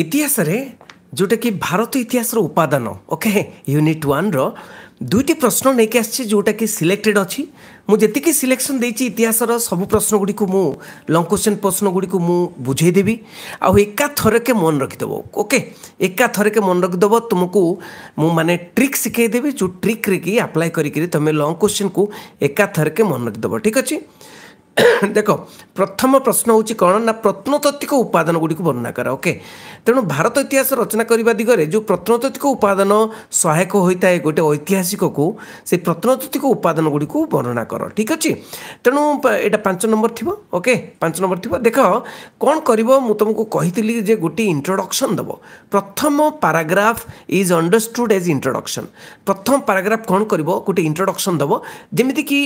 ଇତିହାସରେ ଯେଉଁଟାକି ଭାରତ ଇତିହାସର ଉପାଦାନ ଓକେ ୟୁନିଟ୍ ୱାନ୍ର ଦୁଇଟି ପ୍ରଶ୍ନ ନେଇକି ଆସିଛି ଯେଉଁଟାକି ସିଲେକ୍ଟେଡ୍ ଅଛି ମୁଁ ଯେତିକି ସିଲେକ୍ସନ୍ ଦେଇଛି ଇତିହାସର ସବୁ ପ୍ରଶ୍ନଗୁଡ଼ିକୁ ମୁଁ ଲଙ୍ଗ୍ କ୍ୱେଶ୍ଚନ୍ ପ୍ରଶ୍ନଗୁଡ଼ିକୁ ମୁଁ ବୁଝେଇଦେବି ଆଉ ଏକା ଥରକେ ମନେ ରଖିଦେବ ଓକେ ଏକା ଥରକେ ମନେ ରଖିଦେବ ତୁମକୁ ମୁଁ ମାନେ ଟ୍ରିକ୍ ଶିଖେଇଦେବି ଯେଉଁ ଟ୍ରିକ୍ରେ କି ଆପ୍ଲାଏ କରିକିରି ତୁମେ ଲଙ୍ଗ୍ କ୍ୱେଶ୍ଚନ୍କୁ ଏକା ଥରକେ ମନେ ରଖିଦେବ ଠିକ୍ ଅଛି ଦେଖ ପ୍ରଥମ ପ୍ରଶ୍ନ ହେଉଛି କ'ଣ ନା ପ୍ରତ୍ନତାତ୍ତ୍ୱିକ ଉପାଦାନ ଗୁଡ଼ିକୁ ବର୍ଣ୍ଣନା କର ଓକେ ତେଣୁ ଭାରତ ଇତିହାସ ରଚନା କରିବା ଦିଗରେ ଯେଉଁ ପ୍ରତ୍ନତାତ୍ତ୍ୱିକ ଉପାଦାନ ସହାୟକ ହୋଇଥାଏ ଗୋଟେ ଐତିହାସିକକୁ ସେ ପ୍ରତ୍ନତାତ୍ତ୍ୱିକ ଉପାଦାନ ଗୁଡ଼ିକୁ ବର୍ଣ୍ଣନା କର ଠିକ୍ ଅଛି ତେଣୁ ଏଇଟା ପାଞ୍ଚ ନମ୍ବର ଥିବ ଓକେ ପାଞ୍ଚ ନମ୍ବର ଥିବ ଦେଖ କ'ଣ କରିବ ମୁଁ ତୁମକୁ କହିଥିଲି ଯେ ଗୋଟିଏ ଇଣ୍ଟ୍ରୋଡକ୍ସନ୍ ଦେବ ପ୍ରଥମ paragraph is understood as introduction ପ୍ରଥମ ପାରାଗ୍ରାଫ କ'ଣ କରିବ ଗୋଟେ ଇଣ୍ଟ୍ରୋଡକ୍ସନ୍ ଦେବ ଯେମିତିକି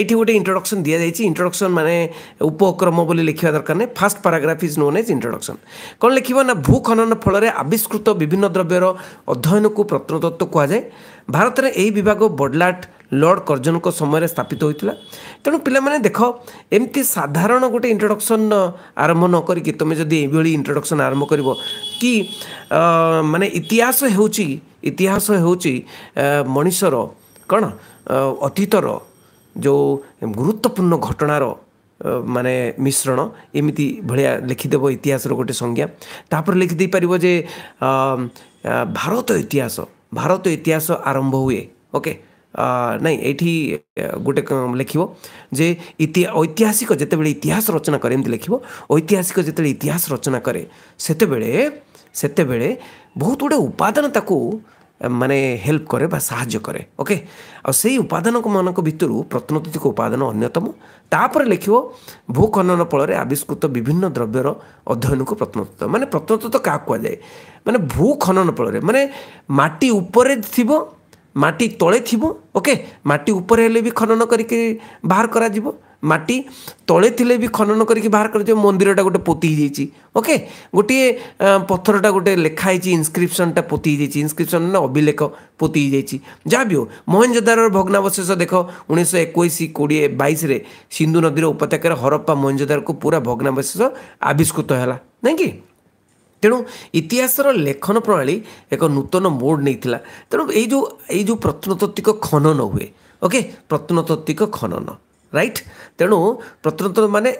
ଏଇଠି ଗୋଟେ ଇଣ୍ଟ୍ରୋଡକ୍ସନ୍ ଦିଆଯାଇଛି ଇଣ୍ଟ୍ରୋଡକ୍ସନ୍ इंट्रोडक्शन माने उपक्रम ବୋଲି ଲେଖିବା ଦରକାର ନାହିଁ first paragraph is known as introduction କ'ଣ ଲେଖିବ ନା ଭୂ ଖନନ ଫଳରେ ଆବିଷ୍କୃତ ବିଭିନ୍ନ ଦ୍ରବ୍ୟର ଅଧ୍ୟୟନକୁ ପ୍ରତ୍ନତତ୍ତ୍ୱ କୁହାଯାଏ ଭାରତରେ ଏହି ବିଭାଗ ବଡ଼ଲାଟ ଲର୍ଡ଼ କର୍ଜନଙ୍କ ସମୟରେ ସ୍ଥାପିତ ହୋଇଥିଲା ତେଣୁ ପିଲାମାନେ ଦେଖ ଏମିତି ସାଧାରଣ ଗୋଟେ ଇଣ୍ଟ୍ରୋଡକ୍ସନ୍ ଆରମ୍ଭ ନ କରିକି ତୁମେ ଯଦି ଏଇଭଳି ଇଣ୍ଟ୍ରୋଡକ୍ସନ୍ ଆରମ୍ଭ କରିବ କି ମାନେ ଇତିହାସ ହେଉଛି ଇତିହାସ ହେଉଛି ମଣିଷର କ'ଣ ଅତୀତର ଯେଉଁ ଗୁରୁତ୍ୱପୂର୍ଣ୍ଣ ଘଟଣାର ମାନେ ମିଶ୍ରଣ ଏମିତି ଭଳିଆ ଲେଖିଦେବ ଇତିହାସର ଗୋଟେ ସଂଜ୍ଞା ତା'ପରେ ଲେଖିଦେଇପାରିବ ଯେ ଭାରତ ଇତିହାସ ଭାରତ ଇତିହାସ ଆରମ୍ଭ ହୁଏ ଓକେ ନାଇଁ ଏଇଠି ଗୋଟେ ଲେଖିବ ଯେ ଇତି ଐତିହାସିକ ଯେତେବେଳେ ଇତିହାସ ରଚନା କରେ ଏମିତି ଲେଖିବ ଐତିହାସିକ ଯେତେବେଳେ ଇତିହାସ ରଚନା କରେ ସେତେବେଳେ ସେତେବେଳେ ବହୁତ ଗୁଡ଼ିଏ ଉପାଦାନ ତାକୁ ମାନେ ହେଲ୍ପ କରେ ବା ସାହାଯ୍ୟ କରେ ଓକେ ଆଉ ସେଇ ଉପାଦାନମାନଙ୍କ ଭିତରୁ ପ୍ରତ୍ନତାତ୍ୱିକ ଉପାଦାନ ଅନ୍ୟତମ ତାପରେ ଲେଖିବ ଭୂ ଭୂଖନନ ଫଳରେ ଆବିଷ୍କୃତ ବିଭିନ୍ନ ଦ୍ରବ୍ୟର ଅଧ୍ୟୟନକୁ ପ୍ରତ୍ନତତ୍ୱ ମାନେ ପ୍ରତ୍ନତତ୍ୱ କାହାକୁ କୁହାଯାଏ ମାନେ ଭୂ ଭୂଖନନ ଫଳରେ ମାନେ ମାଟି ଉପରେ ଥିବ ମାଟି ତଳେ ଥିବ ଓକେ ମାଟି ଉପରେ ହେଲେ ବି ଖନନ କରିକି ବାହାର କରାଯିବ ମାଟି ତଳେ ଥିଲେ ବି ଖନନ କରିକି ବାହାର କରିଥିବେ ମନ୍ଦିରଟା ଗୋଟେ ପୋତି ହେଇଯାଇଛି ଓକେ ଗୋଟିଏ ପଥରଟା ଗୋଟେ ଲେଖା ହେଇଛି ଇନ୍ସକ୍ରିପ୍ସନ୍ଟା ପୋତି ହେଇଯାଇଛି ଇନ୍ସକ୍ରିପ୍ସନ୍ ନା ଅଭିଲେଖ ପୋତି ହେଇଯାଇଛି ଯାହା ବି ହଉ ମହେଞ୍ଜୋଦାରୋର ଭଗ୍ନାବଶେଷ ଦେଖ ଉଣେଇଶହ ଏକୋଇଶ କୋଡ଼ିଏ ବାଇଶରେ ସିନ୍ଧୁ ନଦୀର ଉପତ୍ୟକାରେ ହରପ୍ପା ମହେଞ୍ଜୋଦାରକୁ ପୁରା ଭଗ୍ନାବଶେଷ ଆବିଷ୍କୃତ ହେଲା ନାଇଁ କି ତେଣୁ ଇତିହାସର ଲେଖନ ପ୍ରଣାଳୀ ଏକ ନୂତନ ମୋଡ଼ ନେଇଥିଲା ତେଣୁ ଏଇ ଯେଉଁ ଏଇ ଯେଉଁ ପ୍ରତ୍ନତାତ୍ତ୍ୱିକ ଖନନ ହୁଏ ଓକେ ପ୍ରତ୍ନତାତ୍ତ୍ୱିକ ଖନନ ରାଇଟ୍ ତେଣୁ ପ୍ରତ୍ନତତ୍ତ୍ୱ ମାନେ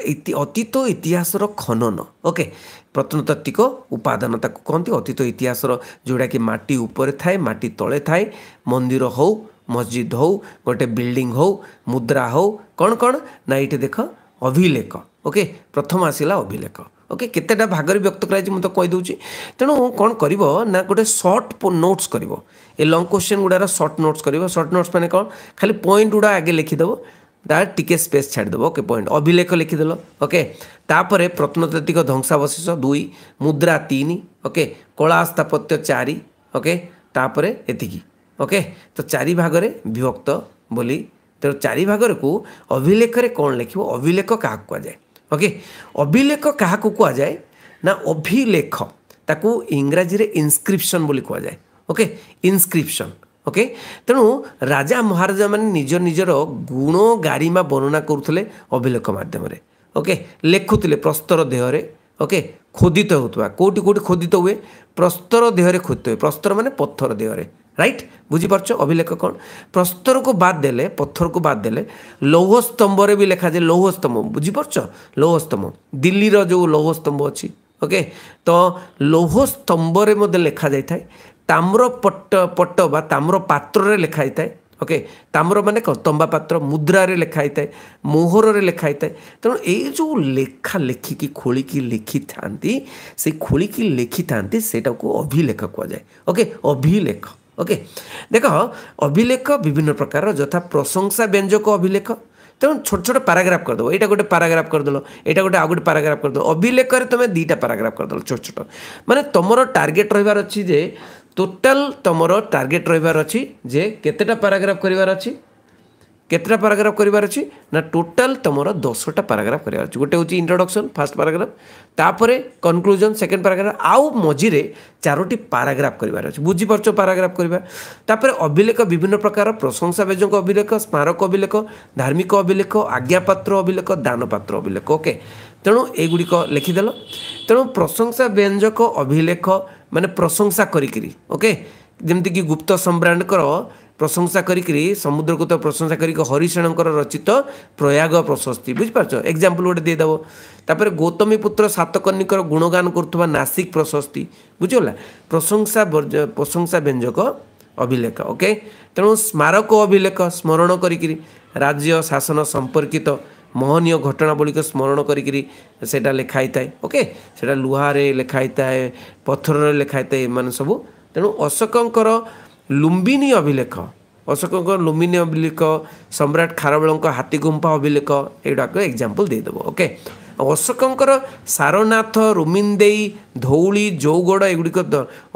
ଅତୀତ ଇତିହାସର ଖନନ ଓକେ ପ୍ରତ୍ନତାତ୍ତ୍ୱିକ ଉପାଦାନ ତାକୁ କହନ୍ତି ଅତୀତ ଇତିହାସର ଯେଉଁଟାକି ମାଟି ଉପରେ ଥାଏ ମାଟି ତଳେ ଥାଏ ମନ୍ଦିର ହେଉ ମସଜିଦ ହେଉ ଗୋଟେ ବିଲ୍ଡିଂ ହେଉ ମୁଦ୍ରା ହେଉ କ'ଣ କ'ଣ ନା ଏଇଠି ଦେଖ ଅଭିଲେଖ ଓକେ ପ୍ରଥମ ଆସିଲା ଅଭିଲେଖ ଓକେ କେତେଟା ଭାଗରେ ବ୍ୟକ୍ତ କରାଯାଇଛି ମୁଁ ତ କହିଦେଉଛି ତେଣୁ କ'ଣ କରିବ ନା ଗୋଟେ ସର୍ଟ ନୋଟ୍ସ କରିବ ଏ ଲଙ୍ଗ୍ କୋଶ୍ଚିନ୍ ଗୁଡ଼ାର ସର୍ଟ ନୋଟ୍ସ କରିବ ସର୍ଟ ନୋଟ୍ସ ମାନେ କ'ଣ ଖାଲି ପଏଣ୍ଟ ଗୁଡ଼ା ଆଗେ ଲେଖିଦେବ ତା ଟିକେ ସ୍ପେସ୍ ଛାଡ଼ିଦେବ ଓକେ ପଏଣ୍ଟ ଅଭିଲେଖ ଲେଖିଦେଲ ଓକେ ତାପରେ ପ୍ରତ୍ନତାତ୍ତ୍ୱିକ ଧ୍ୱଂସାବଶେଷ ଦୁଇ ମୁଦ୍ରା ତିନି ଓକେ କଳା ସ୍ଥାପତ୍ୟ ଚାରି ଓକେ ତାପରେ ଏତିକି ଓକେ ତ ଚାରି ଭାଗରେ ବିଭକ୍ତ ବୋଲି ତେଣୁ ଚାରି ଭାଗରକୁ ଅଭିଲେଖରେ କ'ଣ ଲେଖିବ ଅଭିଲେଖ କାହାକୁ କୁହାଯାଏ ଓକେ ଅଭିଲେଖ କାହାକୁ କୁହାଯାଏ ନା ଅଭିଲେଖ ତାକୁ ଇଂରାଜୀରେ ଇନ୍ସକ୍ରିପ୍ସନ୍ ବୋଲି କୁହାଯାଏ ଓକେ ଇନ୍ସକ୍ରିପ୍ସନ୍ ଓକେ ତେଣୁ ରାଜା ମହାରାଜାମାନେ ନିଜ ନିଜର ଗୁଣ ଗାରିମା ବର୍ଣ୍ଣନା କରୁଥିଲେ ଅଭିଲେଖ ମାଧ୍ୟମରେ ଓକେ ଲେଖୁଥିଲେ ପ୍ରସ୍ତର ଦେହରେ ଓକେ ଖୋଦିତ ହେଉଥିବା କେଉଁଠି କେଉଁଠି ଖୋଦିତ ହୁଏ ପ୍ରସ୍ତର ଦେହରେ ଖୋଦିତ ହୁଏ ପ୍ରସ୍ତର ମାନେ ପଥର ଦେହରେ ରାଇଟ୍ ବୁଝିପାରୁଛ ଅଭିଲେଖ କ'ଣ ପ୍ରସ୍ତରକୁ ବାଦ୍ ଦେଲେ ପଥରକୁ ବାଦ୍ ଦେଲେ ଲୌହ ସ୍ତମ୍ଭରେ ବି ଲେଖାଯାଏ ଲୌହ ସ୍ତମ୍ଭ ବୁଝିପାରୁଛ ଲୌହ ସ୍ତମ୍ଭ ଦିଲ୍ଲୀର ଯେଉଁ ଲୌହ ସ୍ତମ୍ଭ ଅଛି ଓକେ ତ ଲୌହ ସ୍ତମ୍ଭରେ ମଧ୍ୟ ଲେଖାଯାଇଥାଏ ତାମ୍ର ପଟ ପଟ ବା ତାମ୍ର ପାତ୍ରରେ ଲେଖା ହେଇଥାଏ ଓକେ ତାମ୍ର ମାନେ କ'ଣ ତମ୍ବା ପାତ୍ର ମୁଦ୍ରାରେ ଲେଖା ହେଇଥାଏ ମୋହରରେ ଲେଖା ହେଇଥାଏ ତେଣୁ ଏଇ ଯେଉଁ ଲେଖା ଲେଖିକି ଖୋଳିକି ଲେଖିଥାନ୍ତି ସେ ଖୋଳିକି ଲେଖିଥାନ୍ତି ସେଇଟାକୁ ଅଭିଲେଖ କୁହାଯାଏ ଓକେ ଅଭିଲେଖ ଓକେ ଦେଖ ଅଭିଲେଖ ବିଭିନ୍ନ ପ୍ରକାରର ଯଥା ପ୍ରଶଂସା ବ୍ୟଞ୍ଜକ ଅଭିଲେଖ ତେଣୁ ଛୋଟ ଛୋଟ ପାରାଗ୍ରାଫ କରିଦେବ ଏଇଟା ଗୋଟେ ପାରାଗ୍ରାଫ କରିଦେଲ ଏଇଟା ଗୋଟେ ଆଉ ଗୋଟେ ପାରାଗ୍ରାଫ କରିଦେବ ଅଭିଲେଖରେ ତୁମେ ଦୁଇଟା ପାରାଗ୍ରାଫ କରିଦେଲ ଛୋଟ ଛୋଟ ମାନେ ତୁମର ଟାର୍ଗେଟ୍ ରହିବାର ଅଛି ଯେ ଟୋଟାଲ୍ ତୁମର ଟାର୍ଗେଟ୍ ରହିବାର ଅଛି ଯେ କେତେଟା ପାରାଗ୍ରାଫ କରିବାର ଅଛି କେତେଟା ପାରାଗ୍ରାଫ କରିବାର ଅଛି ନା ଟୋଟାଲ୍ ତୁମର ଦଶଟା ପାରାଗ୍ରାଫ କରିବାର ଅଛି ଗୋଟେ ହେଉଛି ଇଣ୍ଟ୍ରୋଡକ୍ସନ୍ ଫାର୍ଷ୍ଟ ପାରାଗ୍ରାଫ୍ ତାପରେ କନକ୍ଲୁଜନ୍ ସେକେଣ୍ଡ ପାରାଗ୍ରାଫ ଆଉ ମଝିରେ ଚାରୋଟି ପାରାଗ୍ରାଫ କରିବାର ଅଛି ବୁଝିପାରୁଛ ପାରାଗ୍ରାଫ କରିବା ତାପରେ ଅଭିଲେଖ ବିଭିନ୍ନ ପ୍ରକାର ପ୍ରଶଂସା ବ୍ୟଞ୍ଜକ ଅଭିଲେଖ ସ୍ମାରକ ଅଭିଲେଖ ଧାର୍ମିକ ଅଭିଲେଖ ଆଜ୍ଞାପାତ୍ର ଅଭିଲେଖ ଦାନପାତ୍ର ଅଭିଲେଖ ଓକେ ତେଣୁ ଏଗୁଡ଼ିକ ଲେଖିଦେଲ ତେଣୁ ପ୍ରଶଂସା ବ୍ୟଞ୍ଜକ ଅଭିଲେଖ ମାନେ ପ୍ରଶଂସା କରିକିରି ଓକେ ଯେମିତିକି ଗୁପ୍ତ ସମ୍ରାଟଙ୍କର ପ୍ରଶଂସା କରିକିରି ସମୁଦ୍ରକୂତ ପ୍ରଶଂସା କରିକି ହରିଶେଣଙ୍କର ରଚିତ ପ୍ରୟାଗ ପ୍ରଶସ୍ତି ବୁଝିପାରୁଛ ଏକ୍ଜାମ୍ପଲ୍ ଗୋଟେ ଦେଇଦେବ ତାପରେ ଗୌତମୀ ପୁତ୍ର ସାତକର୍ଣ୍ଣିକର ଗୁଣଗାନ କରୁଥିବା ନାସିକ ପ୍ରଶସ୍ତି ବୁଝିଗଲା ପ୍ରଶଂସା ପ୍ରଶଂସା ବ୍ୟଞ୍ଜକ ଅଭିଲେଖ ଓକେ ତେଣୁ ସ୍ମାରକ ଅଭିଲେଖ ସ୍ମରଣ କରିକିରି ରାଜ୍ୟ ଶାସନ ସମ୍ପର୍କିତ ମହନୀୟ ଘଟଣାବଳୀକୁ ସ୍ମରଣ କରିକିରି ସେଇଟା ଲେଖା ହେଇଥାଏ ଓକେ ସେଇଟା ଲୁହାରେ ଲେଖା ହେଇଥାଏ ପଥରରେ ଲେଖା ହେଇଥାଏ ଏମାନେ ସବୁ ତେଣୁ ଅଶୋକଙ୍କର ଲୁମ୍ବିନୀ ଅଭିଲେଖ ଅଶୋକଙ୍କର ଲୁମ୍ବିନୀ ଅଭିଲେଖ ସମ୍ରାଟ ଖାରବେଳଙ୍କ ହାତୀଗୁମ୍ଫା ଅଭିଲେଖ ଏଗୁଡ଼ାକ ଏକ୍ଜାମ୍ପଲ୍ ଦେଇଦେବ ଓକେ ଅଶୋକଙ୍କର ସାରନାଥ ରୁମିନ୍ଦେଇ ଧଉଳି ଜଉଗଡ଼ ଏଗୁଡ଼ିକ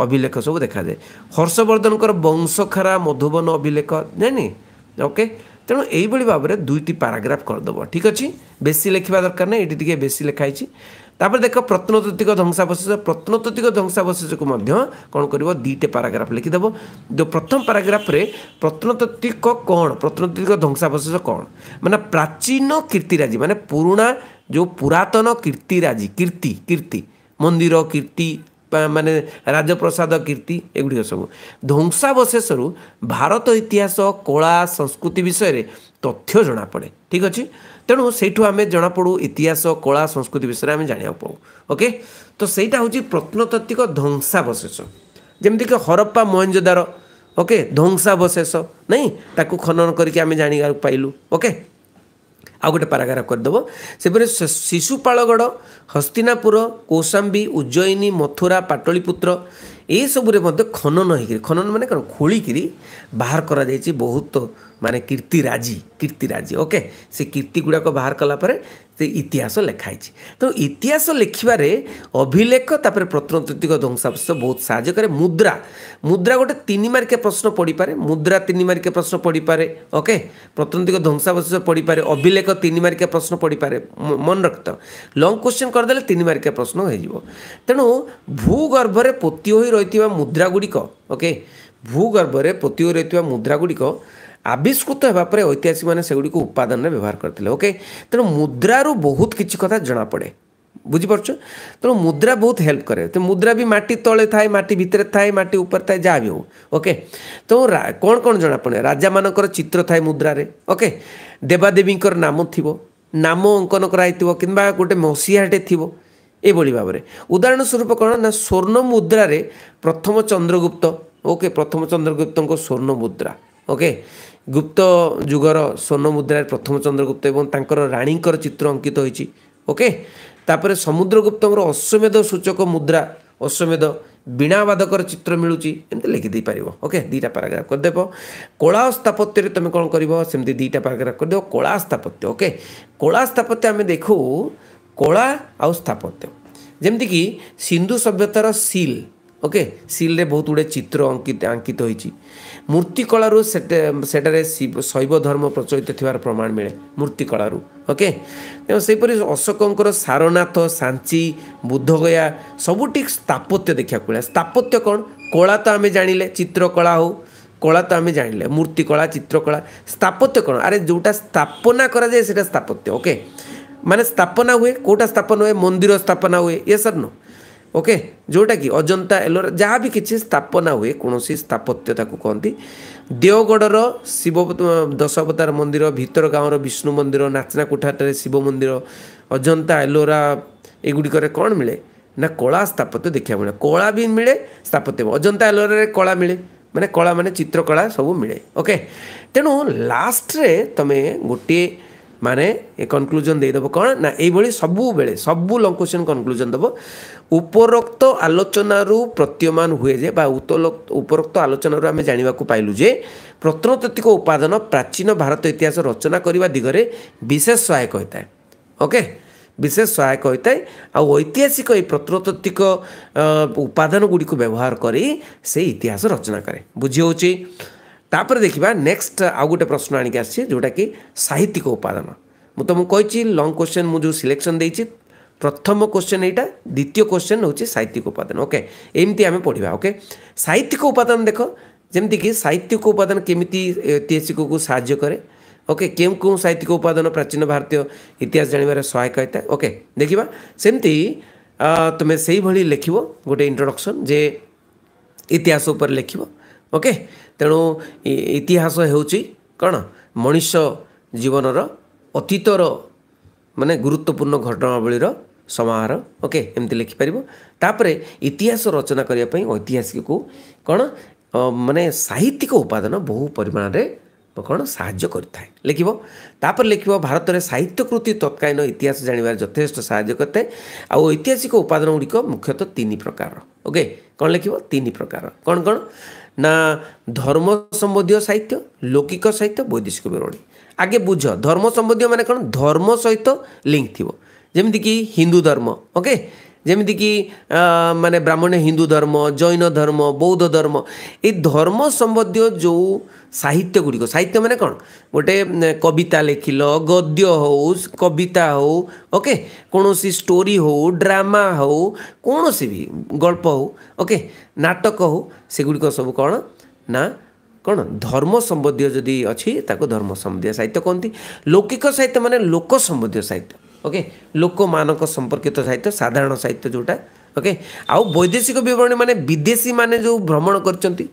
ଅଭିଲେଖ ସବୁ ଦେଖାଯାଏ ହର୍ଷବର୍ଦ୍ଧନଙ୍କର ବଂଶଖରା ମଧୁବନ ଅଭିଲେଖ ଜାଣିନି ଓକେ ତେଣୁ ଏଇଭଳି ଭାବରେ ଦୁଇଟି ପାରାଗ୍ରାଫ କରିଦେବ ଠିକ୍ ଅଛି ବେଶୀ ଲେଖିବା ଦରକାର ନାହିଁ ଏଠି ଟିକେ ବେଶୀ ଲେଖା ହେଇଛି ତାପରେ ଦେଖ ପ୍ରତ୍ନତତ୍ତ୍ୱିକ ଧ୍ୱଂସାବଶେଷ ପ୍ରତ୍ନତତ୍ତ୍ୱିକ ଧ୍ୱଂସାବଶେଷକୁ ମଧ୍ୟ କ'ଣ କରିବ ଦୁଇଟେ ପାରାଗ୍ରାଫ ଲେଖିଦେବ ଯେଉଁ ପ୍ରଥମ ପାରାଗ୍ରାଫରେ ପ୍ରତ୍ନତତ୍ତ୍ୱିକ କ'ଣ ପ୍ରତ୍ନତତ୍ତ୍ୱିକ ଧ୍ୱଂସାବଶେଷ କ'ଣ ମାନେ ପ୍ରାଚୀନ କୀର୍ତ୍ତିରାଜି ମାନେ ପୁରୁଣା ଯେଉଁ ପୁରାତନ କୀର୍ତ୍ତିରାଜି କୀର୍ତ୍ତି କୀର୍ତ୍ତି ମନ୍ଦିର କୀର୍ତ୍ତି ମାନେ ରାଜପ୍ରସାଦ କୀର୍ତ୍ତି ଏଗୁଡ଼ିକ ସବୁ ଧ୍ୱଂସାବଶେଷରୁ ଭାରତ ଇତିହାସ କଳା ସଂସ୍କୃତି ବିଷୟରେ ତଥ୍ୟ ଜଣାପଡ଼େ ଠିକ୍ ଅଛି ତେଣୁ ସେଇଠୁ ଆମେ ଜଣାପଡ଼ୁ ଇତିହାସ କଳା ସଂସ୍କୃତି ବିଷୟରେ ଆମେ ଜାଣିବାକୁ ପାଉ ଓକେ ତ ସେଇଟା ହେଉଛି ପ୍ରତ୍ନତାତ୍ତ୍ୱିକ ଧ୍ୱଂସାବଶେଷ ଯେମିତିକି ହରପ୍ପା ମହେଞ୍ଜଦାର ଓକେ ଧ୍ୱଂସାବଶେଷ ନାଇଁ ତାକୁ ଖନନ କରିକି ଆମେ ଜାଣିବାକୁ ପାଇଲୁ ଓକେ ଆଉ ଗୋଟେ ପାରାଗ୍ରାଫ କରିଦେବ ସେପରେ ଶିଶୁପାଳଗଡ଼ ହସ୍ତିନାପୁର କୌଶାମ୍ବୀ ଉଜ୍ଜୟିନୀ ମଥୁରା ପାଟଳିପୁତ୍ର ଏସବୁରେ ମଧ୍ୟ ଖନନ ହେଇକିରି ଖନନ ମାନେ କ'ଣ ଖୋଳିକିରି ବାହାର କରାଯାଇଛି ବହୁତ ମାନେ କୀର୍ତ୍ତିରାଜି କୀର୍ତ୍ତିରାଜି ଓକେ ସେ କୀର୍ତ୍ତି ଗୁଡ଼ାକ ବାହାର କଲା ପରେ ସେ ଇତିହାସ ଲେଖା ହେଇଛି ତ ଇତିହାସ ଲେଖିବାରେ ଅଭିଲେଖ ତାପରେ ପ୍ରତ୍ନତୃତିକ ଧ୍ୱଂସାବଶେଷ ବହୁତ ସାହାଯ୍ୟ କରେ ମୁଦ୍ରା ମୁଦ୍ରା ଗୋଟେ ତିନି ମାର୍କିଆ ପ୍ରଶ୍ନ ପଡ଼ିପାରେ ମୁଦ୍ରା ତିନି ମାର୍କିଆ ପ୍ରଶ୍ନ ପଡ଼ିପାରେ ଓକେ ପ୍ରତ୍ନତିକ ଧ୍ୱଂସାବଶେଷ ପଡ଼ିପାରେ ଅଭିଲେଖ ତିନି ମାର୍କିଆ ପ୍ରଶ୍ନ ପଡ଼ିପାରେ ମନେ ରଖିଥାଅ ଲଙ୍ଗ କୋଶ୍ଚିନ୍ କରିଦେଲେ ତିନି ମାର୍କିଆ ପ୍ରଶ୍ନ ହେଇଯିବ ତେଣୁ ଭୂଗର୍ଭରେ ପୋତି ହୋଇ ରହିଥିବା ମୁଦ୍ରାଗୁଡ଼ିକ ଓକେ ଭୂଗର୍ଭରେ ପୋତି ହୋଇ ରହିଥିବା ମୁଦ୍ରାଗୁଡ଼ିକ ଆବିଷ୍କୃତ ହେବା ପରେ ଐତିହାସିକମାନେ ସେଗୁଡ଼ିକୁ ଉପାଦାନରେ ବ୍ୟବହାର କରିଥିଲେ ଓକେ ତେଣୁ ମୁଦ୍ରାରୁ ବହୁତ କିଛି କଥା ଜଣାପଡ଼େ ବୁଝିପାରୁଛ ତେଣୁ ମୁଦ୍ରା ବହୁତ ହେଲ୍ପ କରେ ତ ମୁଦ୍ରା ବି ମାଟି ତଳେ ଥାଏ ମାଟି ଭିତରେ ଥାଏ ମାଟି ଉପରେ ଥାଏ ଯାହା ବି ହଉ ଓକେ ତ କ'ଣ କ'ଣ ଜଣାପଡ଼େ ରାଜାମାନଙ୍କର ଚିତ୍ର ଥାଏ ମୁଦ୍ରାରେ ଓକେ ଦେବାଦେବୀଙ୍କର ନାମ ଥିବ ନାମ ଅଙ୍କନ କରାହେଇଥିବ କିମ୍ବା ଗୋଟେ ମସିହାଟେ ଥିବ ଏଭଳି ଭାବରେ ଉଦାହରଣ ସ୍ୱରୂପ କ'ଣ ନା ସ୍ୱର୍ଣ୍ଣ ମୁଦ୍ରାରେ ପ୍ରଥମ ଚନ୍ଦ୍ରଗୁପ୍ତ ଓକେ ପ୍ରଥମ ଚନ୍ଦ୍ରଗୁପ୍ତଙ୍କ ସ୍ୱର୍ଣ୍ଣ ମୁଦ୍ରା ଓକେ ଗୁପ୍ତ ଯୁଗର ସ୍ୱର୍ଣ୍ଣ ମୁଦ୍ରାରେ ପ୍ରଥମ ଚନ୍ଦ୍ରଗୁପ୍ତ ଏବଂ ତାଙ୍କର ରାଣୀଙ୍କର ଚିତ୍ର ଅଙ୍କିତ ହୋଇଛି ଓକେ ତାପରେ ସମୁଦ୍ରଗୁପ୍ତଙ୍କର ଅଶ୍ୱମେଧ ସୂଚକ ମୁଦ୍ରା ଅଶ୍ୱମେଧ ବୀଣାବାଦକର ଚିତ୍ର ମିଳୁଛି ଏମିତି ଲେଖିଦେଇପାରିବ ଓକେ ଦୁଇଟା ପାରାଗ୍ରାଫ କରିଦେବ କଳା ସ୍ଥାପତ୍ୟରେ ତୁମେ କ'ଣ କରିବ ସେମିତି ଦୁଇଟା ପାରାଗ୍ରାଫ କରିଦେବ କଳା ସ୍ଥାପତ୍ୟ ଓକେ କଳା ସ୍ଥାପତ୍ୟ ଆମେ ଦେଖୁ କଳା ଆଉ ସ୍ଥାପତ୍ୟ ଯେମିତିକି ସିନ୍ଧୁ ସଭ୍ୟତାର ସିଲ୍ ଓକେ ସିଲ୍ରେ ବହୁତ ଗୁଡ଼ିଏ ଚିତ୍ର ଅଙ୍କିତ ଅଙ୍କିତ ହୋଇଛି ମୂର୍ତ୍ତିକଳାରୁ ସେଠାରେ ଶୈବ ଧର୍ମ ପ୍ରଚଳିତ ଥିବାର ପ୍ରମାଣ ମିଳେ ମୂର୍ତ୍ତିକଳାରୁ ଓକେ ତେଣୁ ସେହିପରି ଅଶୋକଙ୍କର ସାରନାଥ ସାଞ୍ଚି ବୁଦ୍ଧଗୟା ସବୁଠି ସ୍ଥାପତ୍ୟ ଦେଖିବାକୁ ମିଳେ ସ୍ଥାପତ୍ୟ କ'ଣ କଳା ତ ଆମେ ଜାଣିଲେ ଚିତ୍ରକଳା ହେଉ କଳା ତ ଆମେ ଜାଣିଲେ ମୂର୍ତ୍ତିକଳା ଚିତ୍ରକଳା ସ୍ଥାପତ୍ୟ କ'ଣ ଆରେ ଯେଉଁଟା ସ୍ଥାପନା କରାଯାଏ ସେଇଟା ସ୍ଥାପତ୍ୟ ଓକେ ମାନେ ସ୍ଥାପନା ହୁଏ କେଉଁଟା ସ୍ଥାପନ ହୁଏ ମନ୍ଦିର ସ୍ଥାପନା ହୁଏ ଇଏ ସାର୍ ନୁହଁ ଓକେ ଯେଉଁଟାକି ଅଜନ୍ତା ଏଲୋର ଯାହା ବି କିଛି ସ୍ଥାପନା ହୁଏ କୌଣସି ସ୍ଥାପତ୍ୟ ତାକୁ କହନ୍ତି ଦେଓଗଡ଼ର ଶିବ ଦଶାବତାର ମନ୍ଦିର ଭିତର ଗାଁର ବିଷ୍ଣୁ ମନ୍ଦିର ନାଚନା କୋଠାଠାରେ ଶିବ ମନ୍ଦିର ଅଜନ୍ତା ଏଲୋରା ଏଗୁଡ଼ିକରେ କ'ଣ ମିଳେ ନା କଳା ସ୍ଥାପତ୍ୟ ଦେଖିବାକୁ ମିଳେ କଳା ବି ମିଳେ ସ୍ଥାପତ୍ୟ ଅଜନ୍ତା ଏଲୋରାରେ କଳା ମିଳେ ମାନେ କଳା ମାନେ ଚିତ୍ରକଳା ସବୁ ମିଳେ ଓକେ ତେଣୁ ଲାଷ୍ଟରେ ତୁମେ ଗୋଟିଏ ମାନେ ଏ କନକ୍ଲୁଜନ୍ ଦେଇଦେବ କ'ଣ ନା ଏଇଭଳି ସବୁବେଳେ ସବୁ ଲଙ୍ଗ୍ କ୍ୱେଶ୍ଚନ୍ କନକ୍ଲୁଜନ୍ ଦେବ ଉପରୋକ୍ତ ଆଲୋଚନାରୁ ପ୍ରତୀୟମାନ ହୁଏ ଯେ ବା ଉପରୋକ୍ତ ଆଲୋଚନାରୁ ଆମେ ଜାଣିବାକୁ ପାଇଲୁ ଯେ ପ୍ରତ୍ନତାତ୍ତ୍ୱିକ ଉପାଦାନ ପ୍ରାଚୀନ ଭାରତ ଇତିହାସ ରଚନା କରିବା ଦିଗରେ ବିଶେଷ ସହାୟକ ହୋଇଥାଏ ଓକେ ବିଶେଷ ସହାୟକ ହୋଇଥାଏ ଆଉ ଐତିହାସିକ ଏହି ପ୍ରତ୍ନତାତ୍ତ୍ୱିକ ଉପାଦାନ ଗୁଡ଼ିକୁ ବ୍ୟବହାର କରି ସେ ଇତିହାସ ରଚନା କରେ ବୁଝିହେଉଛି तापर देखा नेक्स्ट आउ गोटे प्रश्न आणिक आसटा कि साहित्यिक उपादान मु तुमको कही लंग क्वेश्चन मुझे सिलेक्शन दे प्रथम क्वेश्चन यहाँ द्वितीय क्वेश्चन हूँ साहित्यिक उपादान ओके एमती आम पढ़ा ओके साहित्यिक उपादान देख जमी साहित्यिक उपादान केमी ऐतिहासिक को साय कै ओके क्यों साहित्यिक उपादान प्राचीन भारतीय इतिहास जानवर सहायक है ओके देखा सेमती तुम्हें से भाई लिखो गोटे इंट्रोडक्शन जे इतिहास उपर लिखो ଓକେ ତେଣୁ ଇତିହାସ ହେଉଛି କ'ଣ ମଣିଷ ଜୀବନର ଅତୀତର ମାନେ ଗୁରୁତ୍ୱପୂର୍ଣ୍ଣ ଘଟଣାବଳୀର ସମାହାର ଓକେ ଏମିତି ଲେଖିପାରିବ ତାପରେ ଇତିହାସ ରଚନା କରିବା ପାଇଁ ଐତିହାସିକକୁ କ'ଣ ମାନେ ସାହିତ୍ୟିକ ଉପାଦାନ ବହୁ ପରିମାଣରେ କ'ଣ ସାହାଯ୍ୟ କରିଥାଏ ଲେଖିବ ତାପରେ ଲେଖିବ ଭାରତରେ ସାହିତ୍ୟକୃତି ତତ୍କାଳୀନ ଇତିହାସ ଜାଣିବାରେ ଯଥେଷ୍ଟ ସାହାଯ୍ୟ କରିଥାଏ ଆଉ ଐତିହାସିକ ଉପାଦାନ ଗୁଡ଼ିକ ମୁଖ୍ୟତଃ ତିନି ପ୍ରକାରର ଓକେ କ'ଣ ଲେଖିବ ତିନି ପ୍ରକାରର କ'ଣ କ'ଣ না ধর্ম সম্বন্ধীয় সাহিত্য লৌকিক সাহিত্য বৈদেশিক বিবরণী আগে বুঝ ধর্ম সম্বন্ধীয় মানে কোণ ধর্ম সহিত লিঙ্ক থিব যেমিতিকি হিন্দু ধর্ম ওকে ଯେମିତିକି ମାନେ ବ୍ରାହ୍ମଣ୍ୟ ହିନ୍ଦୁ ଧର୍ମ ଜୈନ ଧର୍ମ ବୌଦ୍ଧ ଧର୍ମ ଏଇ ଧର୍ମ ସମ୍ବନ୍ଧୀୟ ଯେଉଁ ସାହିତ୍ୟ ଗୁଡ଼ିକ ସାହିତ୍ୟ ମାନେ କ'ଣ ଗୋଟେ କବିତା ଲେଖିଲ ଗଦ୍ୟ ହେଉ କବିତା ହେଉ ଓକେ କୌଣସି ଷ୍ଟୋରି ହେଉ ଡ୍ରାମା ହେଉ କୌଣସି ବି ଗଳ୍ପ ହେଉ ଓକେ ନାଟକ ହେଉ ସେଗୁଡ଼ିକ ସବୁ କ'ଣ ନା କ'ଣ ଧର୍ମ ସମ୍ବନ୍ଧୀୟ ଯଦି ଅଛି ତାକୁ ଧର୍ମ ସମ୍ବନ୍ଧୀୟ ସାହିତ୍ୟ କହନ୍ତି ଲୌକିକ ସାହିତ୍ୟ ମାନେ ଲୋକ ସମ୍ବନ୍ଧୀୟ ସାହିତ୍ୟ ଓକେ ଲୋକମାନଙ୍କ ସମ୍ପର୍କିତ ସାହିତ୍ୟ ସାଧାରଣ ସାହିତ୍ୟ ଯେଉଁଟା ଓକେ ଆଉ ବୈଦେଶିକ ବିବରଣୀ ମାନେ ବିଦେଶୀମାନେ ଯେଉଁ ଭ୍ରମଣ କରିଛନ୍ତି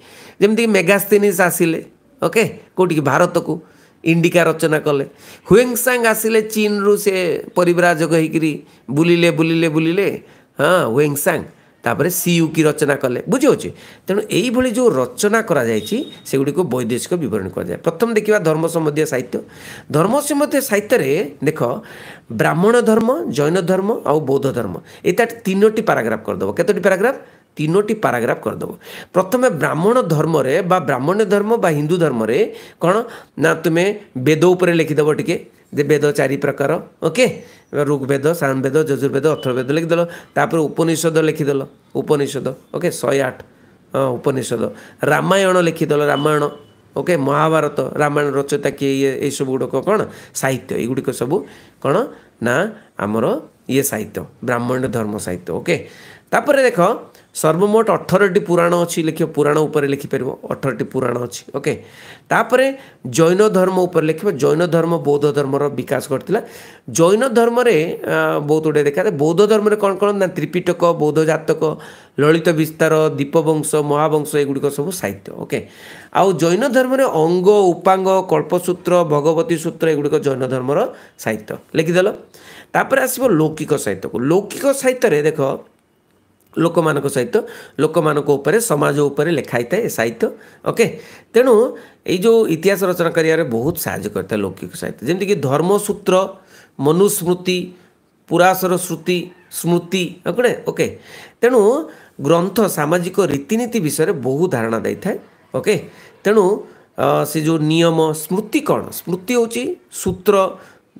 ଯେମିତିକି ମେଗାସ୍ତିନିସ୍ ଆସିଲେ ଓକେ କେଉଁଠିକି ଭାରତକୁ ଇଣ୍ଡିକା ରଚନା କଲେ ହୁଏଙ୍ଗସାଙ୍ଗ ଆସିଲେ ଚୀନରୁ ସେ ପରିବ୍ରାଜକ ହେଇକିରି ବୁଲିଲେ ବୁଲିଲେ ବୁଲିଲେ ହଁ ହୁଏଙ୍ଗସାଙ୍ଗ ତାପରେ ସିୟୁ କି ରଚନା କଲେ ବୁଝିହେଉଛି ତେଣୁ ଏଇଭଳି ଯେଉଁ ରଚନା କରାଯାଇଛି ସେଗୁଡ଼ିକୁ ବୈଦେଶିକ ବିବରଣୀ କରାଯାଏ ପ୍ରଥମ ଦେଖିବା ଧର୍ମ ସମ୍ବନ୍ଧୀୟ ସାହିତ୍ୟ ଧର୍ମ ସମ୍ବନ୍ଧୀୟ ସାହିତ୍ୟରେ ଦେଖ ବ୍ରାହ୍ମଣ ଧର୍ମ ଜୈନ ଧର୍ମ ଆଉ ବୌଦ୍ଧ ଧର୍ମ ଏଇଟା ତିନୋଟି ପାରାଗ୍ରାଫ କରିଦେବ କେତୋଟି ପାରାଗ୍ରାଫ তিনোটি ପାରାଗ୍ରାଫ କରିଦେବ ପ୍ରଥମେ ବ୍ରାହ୍ମଣ ଧର୍ମରେ ବା ବ୍ରାହ୍ମଣ୍ୟ ଧର୍ମ ବା ହିନ୍ଦୁ ଧର୍ମରେ କ'ଣ ନା ତୁମେ ବେଦ ଉପରେ ଲେଖିଦେବ ଟିକେ ଯେ ବେଦ ଚାରି ପ୍ରକାର ଓକେ ଋଗ୍ବେଦ ସାମବେଦ ଯଜୁର୍ବେଦ ଅଥର୍ବେଦ ଲେଖିଦେଲ ତାପରେ ଉପନିଷଦ ଲେଖିଦେଲ ଉପନିଷଦ ଓକେ ଶହେ ଆଠ ଉପନିଷଦ ରାମାୟଣ ଲେଖିଦେଲ ରାମାୟଣ ଓକେ ମହାଭାରତ ରାମାୟଣ ରଚୟିତା କିଏ ଇଏ ଏଇସବୁ ଗୁଡ଼ାକ କ'ଣ ସାହିତ୍ୟ ଏଗୁଡ଼ିକ ସବୁ କ'ଣ ନା ଆମର ଇଏ ସାହିତ୍ୟ ବ୍ରାହ୍ମଣ୍ୟ ଧର୍ମ ସାହିତ୍ୟ ଓକେ ତାପରେ ଦେଖ ସର୍ବମୋଟ ଅଠରଟି ପୁରାଣ ଅଛି ଲେଖିବ ପୁରାଣ ଉପରେ ଲେଖିପାରିବ ଅଠରଟି ପୁରାଣ ଅଛି ଓକେ ତାପରେ ଜୈନ ଧର୍ମ ଉପରେ ଲେଖିବ ଜୈନ ଧର୍ମ ବୌଦ୍ଧ ଧର୍ମର ବିକାଶ ଘଟିଥିଲା ଜୈନ ଧର୍ମରେ ବହୁତ ଗୁଡ଼ିଏ ଦେଖାଯାଏ ବୌଦ୍ଧ ଧର୍ମରେ କ'ଣ କ'ଣ ନା ତ୍ରିପିଟକ ବୌଦ୍ଧ ଜାତକ ଲଳିତ ବିସ୍ତାର ଦୀପବଂଶ ମହାବଂଶ ଏଗୁଡ଼ିକ ସବୁ ସାହିତ୍ୟ ଓକେ ଆଉ ଜୈନ ଧର୍ମରେ ଅଙ୍ଗ ଉପାଙ୍ଗ କଳ୍ପସୂତ୍ର ଭଗବତୀ ସୂତ୍ର ଏଗୁଡ଼ିକ ଜୈନ ଧର୍ମର ସାହିତ୍ୟ ଲେଖିଦେଲ ତାପରେ ଆସିବ ଲୌକିକ ସାହିତ୍ୟକୁ ଲୌକିକ ସାହିତ୍ୟରେ ଦେଖ ଲୋକମାନଙ୍କ ସହିତ ଲୋକମାନଙ୍କ ଉପରେ ସମାଜ ଉପରେ ଲେଖା ହେଇଥାଏ ଏ ସାହିତ୍ୟ ଓକେ ତେଣୁ ଏଇ ଯେଉଁ ଇତିହାସ ରଚନା କରିବାରେ ବହୁତ ସାହାଯ୍ୟ କରିଥାଏ ଲୌକିକ ସାହିତ୍ୟ ଯେମିତିକି ଧର୍ମସୂତ୍ର ମନୁସ୍ମୃତି ପୁରାସର ଶ୍ରୁତି ସ୍ମୃତି ଗୋଟେ ଓକେ ତେଣୁ ଗ୍ରନ୍ଥ ସାମାଜିକ ରୀତିନୀତି ବିଷୟରେ ବହୁ ଧାରଣା ଦେଇଥାଏ ଓକେ ତେଣୁ ସେ ଯେଉଁ ନିୟମ ସ୍ମୃତି କ'ଣ ସ୍ମୃତି ହେଉଛି ସୂତ୍ର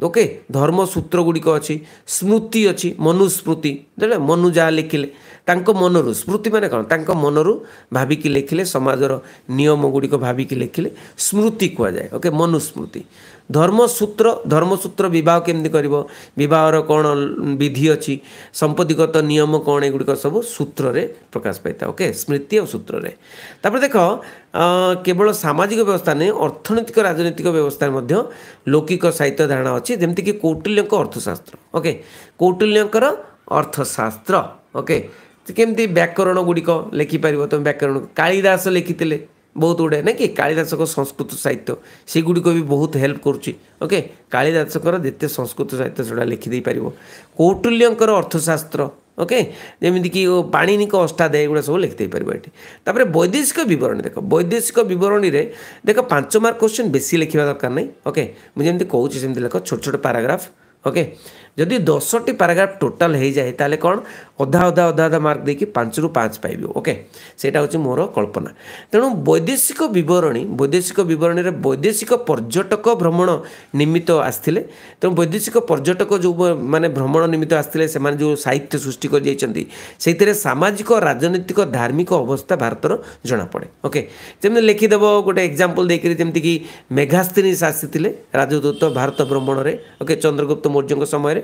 ଓକେ ଧର୍ମ ସୂତ୍ର ଗୁଡ଼ିକ ଅଛି ସ୍ମୃତି ଅଛି ମନୁସ୍ମୃତି ଦେଲେ ମନୁ ଯାହା ଲେଖିଲେ ତାଙ୍କ ମନରୁ ସ୍ମୃତିମାନେ କ'ଣ ତାଙ୍କ ମନରୁ ଭାବିକି ଲେଖିଲେ ସମାଜର ନିୟମ ଗୁଡ଼ିକ ଭାବିକି ଲେଖିଲେ ସ୍ମୃତି କୁହାଯାଏ ଓକେ ମନୁସ୍ମୃତି ଧର୍ମସୂତ୍ର ଧର୍ମସୂତ୍ର ବିବାହ କେମିତି କରିବ ବିବାହର କ'ଣ ବିଧି ଅଛି ସମ୍ପତ୍ତିଗତ ନିୟମ କ'ଣ ଏଗୁଡ଼ିକ ସବୁ ସୂତ୍ରରେ ପ୍ରକାଶ ପାଇଥାଏ ଓକେ ସ୍ମୃତି ଆଉ ସୂତ୍ରରେ ତାପରେ ଦେଖ କେବଳ ସାମାଜିକ ବ୍ୟବସ୍ଥା ନୁହେଁ ଅର୍ଥନୈତିକ ରାଜନୈତିକ ବ୍ୟବସ୍ଥାରେ ମଧ୍ୟ ଲୌକିକ ସାହିତ୍ୟ ଧାରଣା ଅଛି ଯେମିତିକି କୌଟିଲ୍ୟଙ୍କ ଅର୍ଥଶାସ୍ତ୍ର ଓକେ କୌଟିଲ୍ୟଙ୍କର ଅର୍ଥଶାସ୍ତ୍ର ଓକେ କେମିତି ବ୍ୟାକରଣ ଗୁଡ଼ିକ ଲେଖିପାରିବ ତୁମେ ବ୍ୟାକରଣ କାଳିଦାସ ଲେଖିଥିଲେ ବହୁତ ଗୁଡ଼ାଏ ନା କି କାଳିଦାସଙ୍କ ସଂସ୍କୃତ ସାହିତ୍ୟ ସେଗୁଡ଼ିକ ବି ବହୁତ ହେଲ୍ପ କରୁଛି ଓକେ କାଳିଦାସଙ୍କର ଯେତେ ସଂସ୍କୃତ ସାହିତ୍ୟ ସେଗୁଡ଼ା ଲେଖିଦେଇପାରିବ କୌଟୁଲ୍ୟଙ୍କର ଅର୍ଥଶାସ୍ତ୍ର ଓକେ ଯେମିତିକି ପାଣିନିକ ଅଷ୍ଟାଧ୍ୟାୟ ଏଗୁଡ଼ା ସବୁ ଲେଖିଦେଇପାରିବ ଏଠି ତାପରେ ବୈଦେଶିକ ବିବରଣୀ ଦେଖ ବୈଦେଶିକ ବିବରଣୀରେ ଦେଖ ପାଞ୍ଚ ମାର୍କ କ୍ୱେଶ୍ଚନ୍ ବେଶୀ ଲେଖିବା ଦରକାର ନାହିଁ ଓକେ ମୁଁ ଯେମିତି କହୁଛି ସେମିତି ଲେଖ ଛୋଟ ଛୋଟ ପାରାଗ୍ରାଫ ଓକେ ଯଦି ଦଶଟି ପାରାଗ୍ରାଫ ଟୋଟାଲ ହେଇଯାଏ ତାହେଲେ କ'ଣ ଅଧା ଅଧା ଅଧା ଅଧା ମାର୍କ ଦେଇକି ପାଞ୍ଚରୁ ପାଞ୍ଚ ପାଇବି ଓକେ ସେଇଟା ହେଉଛି ମୋର କଳ୍ପନା ତେଣୁ ବୈଦେଶିକ ବିବରଣୀ ବୈଦେଶିକ ବିବରଣୀରେ ବୈଦେଶିକ ପର୍ଯ୍ୟଟକ ଭ୍ରମଣ ନିମିତ୍ତ ଆସିଥିଲେ ତେଣୁ ବୈଦେଶିକ ପର୍ଯ୍ୟଟକ ଯେଉଁ ମାନେ ଭ୍ରମଣ ନିମିତ୍ତ ଆସିଥିଲେ ସେମାନେ ଯେଉଁ ସାହିତ୍ୟ ସୃଷ୍ଟି କରିଯାଇଛନ୍ତି ସେଇଥିରେ ସାମାଜିକ ରାଜନୈତିକ ଧାର୍ମିକ ଅବସ୍ଥା ଭାରତର ଜଣାପଡ଼େ ଓକେ ଯେମିତି ଲେଖିଦେବ ଗୋଟେ ଏକ୍ଜାମ୍ପଲ୍ ଦେଇକରି ଯେମିତିକି ମେଘାସ୍ତିନିସ୍ ଆସିଥିଲେ ରାଜଦୂତ ଭାରତ ଭ୍ରମଣରେ ଓକେ ଚନ୍ଦ୍ରଗୁପ୍ତ ମୌର୍ଯ୍ୟଙ୍କ ସମୟରେ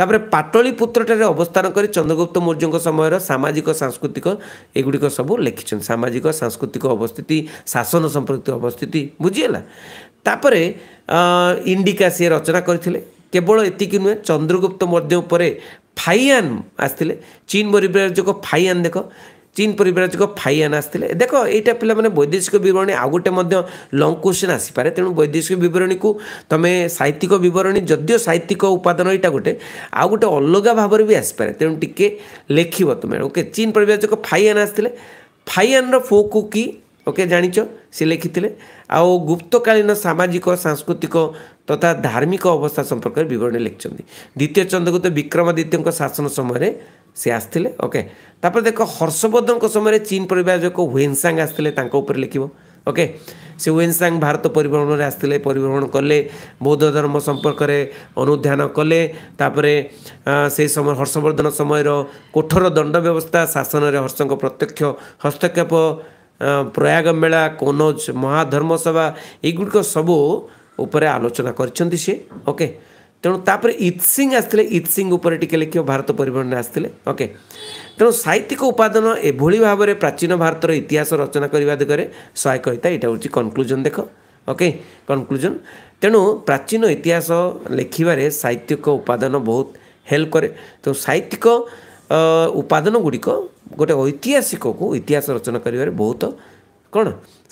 ତାପରେ ପୁତ୍ରଟାରେ ଅବସ୍ଥାନ କରି ଚନ୍ଦ୍ରଗୁପ୍ତ ମୌର୍ଯ୍ୟଙ୍କ ସମୟର ସାମାଜିକ ସାଂସ୍କୃତିକ ଏଗୁଡ଼ିକ ସବୁ ଲେଖିଛନ୍ତି ସାମାଜିକ ସାଂସ୍କୃତିକ ଅବସ୍ଥିତି ଶାସନ ସମ୍ପୃକ୍ତି ଅବସ୍ଥିତି ବୁଝିଗଲା ତାପରେ ଇଣ୍ଡିକା ସିଏ ରଚନା କରିଥିଲେ କେବଳ ଏତିକି ନୁହେଁ ଚନ୍ଦ୍ରଗୁପ୍ତ ମୌର୍ଯ୍ୟ ଉପରେ ଫାଇଆନ୍ ଆସିଥିଲେ ଚୀନ୍ ମରିବାର ଯୋଗ ଫାଇଆନ୍ ଦେଖ ଚୀନ୍ ପରିବ୍ରାଜକ ଫାଇଆନ୍ ଆସିଥିଲେ ଦେଖ ଏଇଟା ପିଲାମାନେ ବୈଦେଶିକ ବିବରଣୀ ଆଉ ଗୋଟେ ମଧ୍ୟ ଲଙ୍ଗ୍ କୋଶ୍ଚିନ୍ ଆସିପାରେ ତେଣୁ ବୈଦେଶିକ ବିବରଣୀକୁ ତୁମେ ସାହିତ୍ୟିକ ବିବରଣୀ ଯଦିଓ ସାହିତ୍ୟିକ ଉପାଦାନ ଏଇଟା ଗୋଟେ ଆଉ ଗୋଟେ ଅଲଗା ଭାବରେ ବି ଆସିପାରେ ତେଣୁ ଟିକେ ଲେଖିବ ତୁମେ ଓକେ ଚୀନ୍ ପରିବ୍ରାଜକ ଫାଇଆନ୍ ଆସିଥିଲେ ଫାଇଆନ୍ର ଫୋକୁ କି ଓକେ ଜାଣିଛ ସେ ଲେଖିଥିଲେ ଆଉ ଗୁପ୍ତକାଳୀନ ସାମାଜିକ ସାଂସ୍କୃତିକ तथा धार्मिक अवस्था सम्पर्क विवरण लेखिच्छ द्वितीय चन्द्रगुप्त त शासन समयले से आए ओके हर्षवर्धनको समयले चीन परिवार आस्थिले वेन्साङ उपर लेखिबो ओके से वेन्साङ भारत परिभ्रमणले आसिले परिभ्रमण कले बौद्ध धर्म सम्पर्क अनुध्यान कले तापरे हर्षवर्धन समय र कोठर दण्ड व्यवस्था शासन हर्षको प्रत्यक्ष हस्तक्षेप प्रयाग मेला कोनोज महाधर्म सभा एगुडिक सबो ଉପରେ ଆଲୋଚନା କରିଛନ୍ତି ସିଏ ଓକେ ତେଣୁ ତାପରେ ଇତ୍ ସିଂ ଆସିଥିଲେ ଇତ୍ ସିଂ ଉପରେ ଟିକେ ଲେଖିବ ଭାରତ ପରିବହନରେ ଆସିଥିଲେ ଓକେ ତେଣୁ ସାହିତ୍ୟିକ ଉପାଦାନ ଏଭଳି ଭାବରେ ପ୍ରାଚୀନ ଭାରତର ଇତିହାସ ରଚନା କରିବା ଦିଗରେ ସହାୟକ ହୋଇଥାଏ ଏଇଟା ହେଉଛି କନ୍କ୍ଲୁଜନ୍ ଦେଖ ଓକେ କନ୍କ୍ଲୁଜନ୍ ତେଣୁ ପ୍ରାଚୀନ ଇତିହାସ ଲେଖିବାରେ ସାହିତ୍ୟିକ ଉପାଦାନ ବହୁତ ହେଲ୍ପ କରେ ତେଣୁ ସାହିତ୍ୟିକ ଉପାଦାନ ଗୁଡ଼ିକ ଗୋଟେ ଐତିହାସିକକୁ ଇତିହାସ ରଚନା କରିବାରେ ବହୁତ କ'ଣ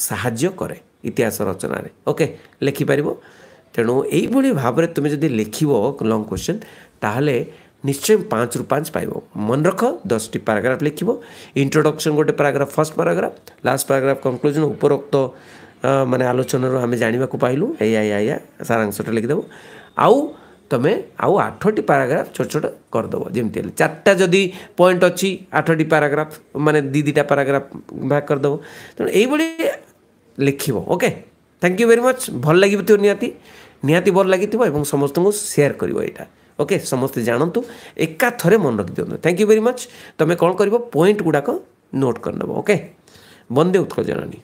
ସାହାଯ୍ୟ କରେ ଇତିହାସ ରଚନାରେ ଓକେ ଲେଖିପାରିବ ତେଣୁ ଏଇଭଳି ଭାବରେ ତୁମେ ଯଦି ଲେଖିବ ଲଙ୍ଗ୍ କ୍ୱେଶ୍ଚନ୍ ତାହେଲେ ନିଶ୍ଚୟ ପାଞ୍ଚରୁ ପାଞ୍ଚ ପାଇବ ମନେ ରଖ ଦଶଟି ପାରାଗ୍ରାଫ୍ ଲେଖିବ ଇଣ୍ଟ୍ରୋଡକ୍ସନ୍ ଗୋଟେ paragraph first paragraph last paragraph conclusion ଉପରୋକ୍ତ ମାନେ ଆଲୋଚନାରୁ ଆମେ ଜାଣିବାକୁ ପାଇଲୁ ଏଇଆ ଏଇଆ ଏଇଆ ସାରାଂଶଟା ଲେଖିଦେବ ଆଉ ତୁମେ ଆଉ ଆଠଟି ପାରାଗ୍ରାଫ୍ ଛୋଟ ଛୋଟ କରିଦେବ ଯେମିତି ହେଲେ ଚାରିଟା ଯଦି ପଏଣ୍ଟ ଅଛି ଆଠଟି ପାରାଗ୍ରାଫ୍ ମାନେ ଦୁଇ ଦୁଇଟା ପାରାଗ୍ରାଫ୍ ଭାଗ କରିଦେବ ତେଣୁ ଏଇଭଳି ଲେଖିବ okay thank you very much ଭଲ ଲାଗିଥିବ ନିହାତି ନିହାତି ଭଲ ଲାଗିଥିବ ଏବଂ ସମସ୍ତଙ୍କୁ ସେୟାର କରିବ ଏଇଟା ଓକେ ସମସ୍ତେ ଜାଣନ୍ତୁ ଏକାଥରେ ମନେ ରଖିଦିଅନ୍ତୁ ଥ୍ୟାଙ୍କ ୟୁ ଭେରି ମଚ୍ ତୁମେ କ'ଣ କରିବ ପଏଣ୍ଟ ଗୁଡ଼ାକ ନୋଟ୍ କରିନେବ ଓକେ ବନ୍ଦେ ଉତ୍କଳ ଜନନୀ